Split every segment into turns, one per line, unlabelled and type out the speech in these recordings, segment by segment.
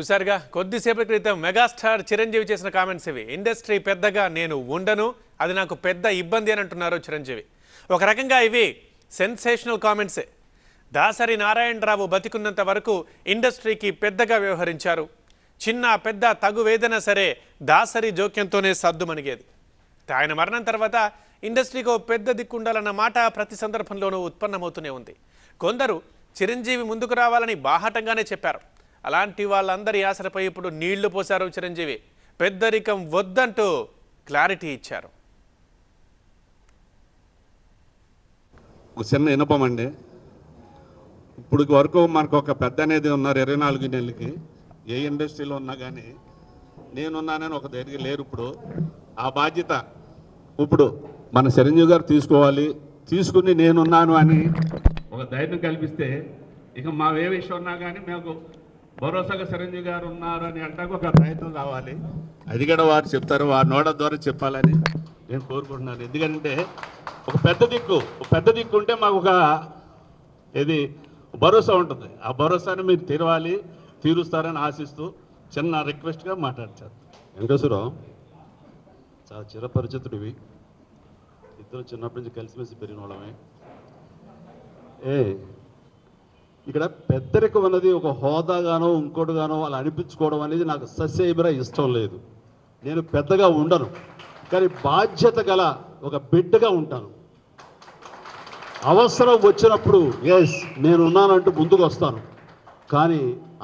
చూసారుగా కొద్దిసేపటి క్రితం మెగాస్టార్ చిరంజీవి చేసిన కామెంట్స్ ఇవి ఇండస్ట్రీ పెద్దగా నేను ఉండను అది నాకు పెద్ద ఇబ్బంది అని అంటున్నారు చిరంజీవి ఒక రకంగా ఇవి సెన్సేషనల్ కామెంట్సే దాసరి నారాయణరావు బతికున్నంత వరకు ఇండస్ట్రీకి పెద్దగా వ్యవహరించారు చిన్న పెద్ద తగువేదన సరే దాసరి జోక్యంతోనే సర్దుమణిగేది ఆయన మరణం తర్వాత ఇండస్ట్రీకి పెద్ద దిక్కుండాలన్న మాట ప్రతి సందర్భంలోనూ ఉత్పన్నమవుతూనే ఉంది కొందరు చిరంజీవి ముందుకు రావాలని బాహటంగానే చెప్పారు అలాంటి వాళ్ళందరి ఆశలపై ఇప్పుడు నీళ్లు పోశారు చిరంజీవి పెద్దరికం వద్దంటూ క్లారిటీ ఇచ్చారు
ఒక చిన్న వినపమండి ఇప్పుడు వరకు మనకు ఒక పెద్ద అనేది ఉన్నారు ఇరవై నాలుగు నెలలకి ఏ ఇండస్ట్రీలో ఉన్నా కానీ నేనున్నానని ఒక దగ్గర లేరు ఇప్పుడు ఆ బాధ్యత ఇప్పుడు మన చిరంజీవి గారు తీసుకోవాలి తీసుకుని నేనున్నాను అని ఒక ధైర్యం కల్పిస్తే ఇక మా ఏ విషయం ఉన్నా కానీ మేము భరోసాగా చిరంజీవి గారు ఉన్నారని అంటాక ఒక ప్రయత్నం రావాలి అది కూడా వారు చెప్తారు వారి నోడ ద్వారా చెప్పాలని నేను కోరుకుంటున్నాను ఎందుకంటే ఒక పెద్ద దిక్కు ఒక పెద్ద దిక్కు ఉంటే మాకు ఒక ఇది భరోసా ఉంటుంది ఆ భరోసాని మీరు తెరవాలి తీరుస్తారని ఆశిస్తూ
చిన్న రిక్వెస్ట్గా మాట్లాడతారు వెంకటేశ్వరరావు చాలా చిరపరిచితుడివి ఇద్దరు చిన్నప్పటి నుంచి కలిసిమెలిసి పెరిగిన వాళ్ళమే ఏ ఇక్కడ పెద్దరికం అన్నది ఒక హోదాగానో ఇంకోటిగానో అలా అనిపించుకోవడం అనేది నాకు సస్యబిర ఇష్టం లేదు నేను పెద్దగా ఉండను కానీ బాధ్యత గల ఒక బిడ్డగా ఉంటాను అవసరం వచ్చినప్పుడు ఎస్ నేనున్నానంటూ ముందుకు వస్తాను కానీ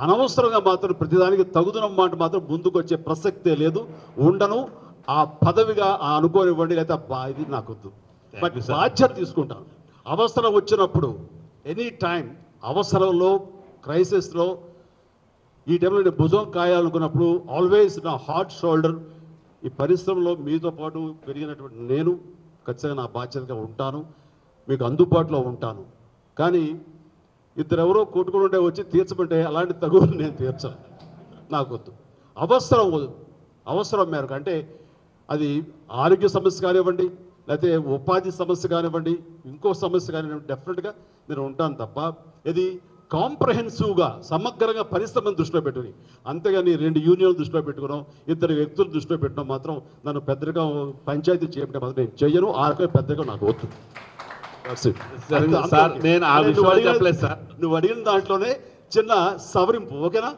అనవసరంగా మాత్రం ప్రతిదానికి తగుదన మాట మాత్రం ముందుకు వచ్చే ప్రసక్తే లేదు ఉండను ఆ పదవిగా ఆ అనుకోనివ్వండి లేకపోతే ఇది నాకొద్దు బట్ బాధ్యత తీసుకుంటాను అవసరం వచ్చినప్పుడు ఎనీ టైం అవసరంలో క్రైసిస్లో ఈ టైంలో నేను భుజం కాయాలనుకున్నప్పుడు ఆల్వేస్ నా హార్ట్ షోల్డర్ ఈ పరిశ్రమలో మీతో పాటు పెరిగినటువంటి నేను ఖచ్చితంగా నా బాధ్యతగా ఉంటాను మీకు అందుబాటులో ఉంటాను కానీ ఇద్దరెవరో కొట్టుకుంటే వచ్చి తీర్చమంటే అలాంటి తగులు నేను తీర్చను వద్దు అవసరం అవసరం మేరకు అంటే అది ఆరోగ్య సమస్య కానివ్వండి లేకపోతే ఉపాధి సమస్య కానివ్వండి ఇంకో సమస్య కానివ్వండి డెఫినెట్గా నేను ఉంటాను తప్ప ఇది కాంప్రహెన్సివ్గా సమగ్రంగా పరిశ్రమను దృష్టిలో పెట్టుకుని అంతేగాని రెండు యూనియన్లు దృష్టిలో పెట్టుకున్నాం ఇద్దరు వ్యక్తులు దృష్టిలో పెట్టడం మాత్రం నన్ను పెద్దగా పంచాయతీ చేయడం మాత్రం నేను చేయను ఆ పెద్దగా నాకు వద్దు నువ్వు అడిగిన దాంట్లోనే చిన్న సవరింపు ఓకేనా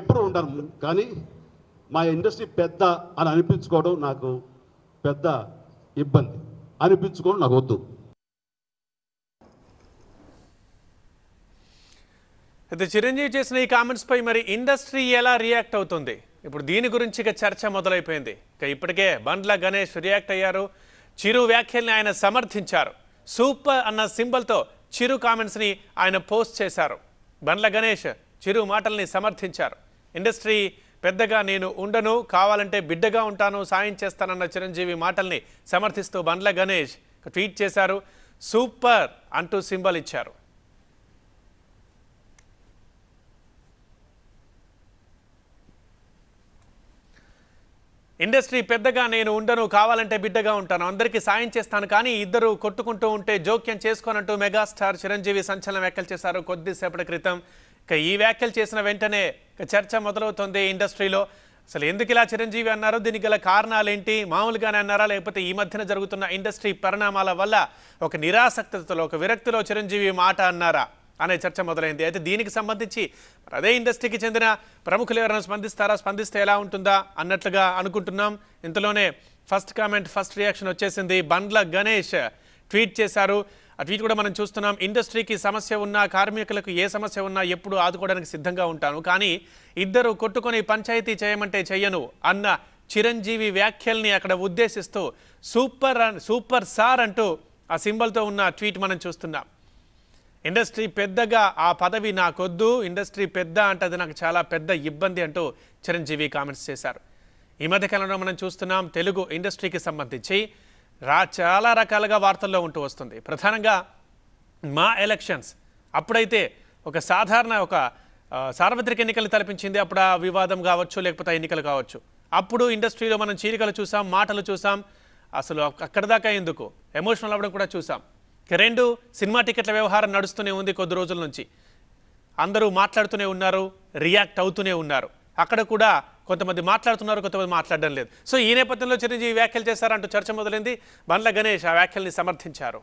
ఎప్పుడు ఉంటాను కానీ మా ఇండస్ట్రీ పెద్ద అని అనిపించుకోవడం నాకు పెద్ద ఇబ్బంది అనిపించుకోవడం నాకు వద్దు
అయితే చిరంజీవి చేసిన ఈ కామెంట్స్ పై మరి ఇండస్ట్రీ ఎలా రియాక్ట్ అవుతుంది ఇప్పుడు దీని గురించి ఇక చర్చ మొదలైపోయింది ఇక ఇప్పటికే బండ్ల గణేష్ రియాక్ట్ అయ్యారు చిరు వ్యాఖ్యల్ని ఆయన సమర్థించారు సూపర్ అన్న సింబల్తో చిరు కామెంట్స్ని ఆయన పోస్ట్ చేశారు బండ్ల గణేష్ చిరు మాటల్ని సమర్థించారు ఇండస్ట్రీ పెద్దగా నేను ఉండను కావాలంటే బిడ్డగా ఉంటాను సాయం చేస్తానన్న చిరంజీవి మాటల్ని సమర్థిస్తూ బండ్ల గణేష్ ట్వీట్ చేశారు సూపర్ అంటూ సింబల్ ఇచ్చారు ఇండస్ట్రీ పెద్దగా నేను ఉండను కావాలంటే బిడ్డగా ఉంటాను అందరికీ సాయం చేస్తాను కానీ ఇద్దరు కొట్టుకుంటూ ఉంటే జోక్యం చేసుకోనంటూ మెగాస్టార్ చిరంజీవి సంచలన వ్యాఖ్యలు చేశారు కొద్దిసేపటి క్రితం ఇక ఈ వ్యాఖ్యలు చేసిన వెంటనే చర్చ మొదలవుతుంది ఇండస్ట్రీలో అసలు ఎందుకు ఇలా చిరంజీవి అన్నారు దీనికి గల కారణాలేంటి మామూలుగానే అన్నారా లేకపోతే ఈ మధ్యన జరుగుతున్న ఇండస్ట్రీ పరిణామాల వల్ల ఒక నిరాసక్తతలో ఒక విరక్తిలో చిరంజీవి మాట అన్నారా అనే చర్చ మొదలైంది అయితే దీనికి సంబంధించి అదే ఇండస్ట్రీకి చెందిన ప్రముఖులు ఎవరైనా స్పందిస్తారా స్పందిస్తే ఎలా ఉంటుందా అన్నట్లుగా అనుకుంటున్నాం ఇంతలోనే ఫస్ట్ కామెంట్ ఫస్ట్ రియాక్షన్ వచ్చేసింది బండ్ల గణేష్ ట్వీట్ చేశారు ఆ ట్వీట్ కూడా మనం చూస్తున్నాం ఇండస్ట్రీకి సమస్య ఉన్నా కార్మికులకు ఏ సమస్య ఉన్నా ఎప్పుడు ఆదుకోవడానికి సిద్ధంగా ఉంటాను కానీ ఇద్దరు కొట్టుకొని పంచాయతీ చేయమంటే చెయ్యను అన్న చిరంజీవి వ్యాఖ్యల్ని అక్కడ ఉద్దేశిస్తూ సూపర్ సూపర్ సార్ అంటూ ఆ సింబల్తో ఉన్న ట్వీట్ మనం చూస్తున్నాం ఇండస్ట్రీ పెద్దగా ఆ పదవి నాకొద్దు ఇండస్ట్రీ పెద్ద అంటే అది నాకు చాలా పెద్ద ఇబ్బంది అంటూ చిరంజీవి కామెంట్స్ చేశారు ఈ మధ్యకాలంలో మనం చూస్తున్నాం తెలుగు ఇండస్ట్రీకి సంబంధించి రా చాలా రకాలుగా వార్తల్లో ఉంటూ వస్తుంది ప్రధానంగా మా ఎలక్షన్స్ అప్పుడైతే ఒక సాధారణ ఒక సార్వత్రిక ఎన్నికలు తలపించింది అప్పుడు ఆ వివాదం కావచ్చు లేకపోతే ఎన్నికలు కావచ్చు అప్పుడు ఇండస్ట్రీలో మనం చీరికలు చూసాం మాటలు చూసాం అసలు అక్కడ దాకా ఎందుకు ఎమోషనల్ అవ్వడం కూడా చూసాం రెండు సినిమా టికెట్ల వ్యవహారం నడుస్తూనే ఉంది కొద్ది రోజుల నుంచి అందరూ మాట్లాడుతూనే ఉన్నారు రియాక్ట్ అవుతూనే ఉన్నారు అక్కడ కూడా కొంతమంది మాట్లాడుతున్నారు కొంతమంది మాట్లాడడం లేదు సో ఈ నేపథ్యంలో చిరంజీవి వ్యాఖ్యలు చేశారంటూ చర్చ మొదలైంది బండ్ల గణేష్ ఆ వ్యాఖ్యల్ని సమర్థించారు